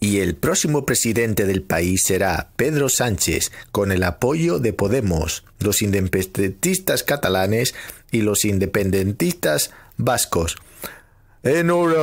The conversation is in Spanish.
y el próximo presidente del país será Pedro Sánchez, con el apoyo de Podemos, los independentistas catalanes y los independentistas vascos. Enhorabuena.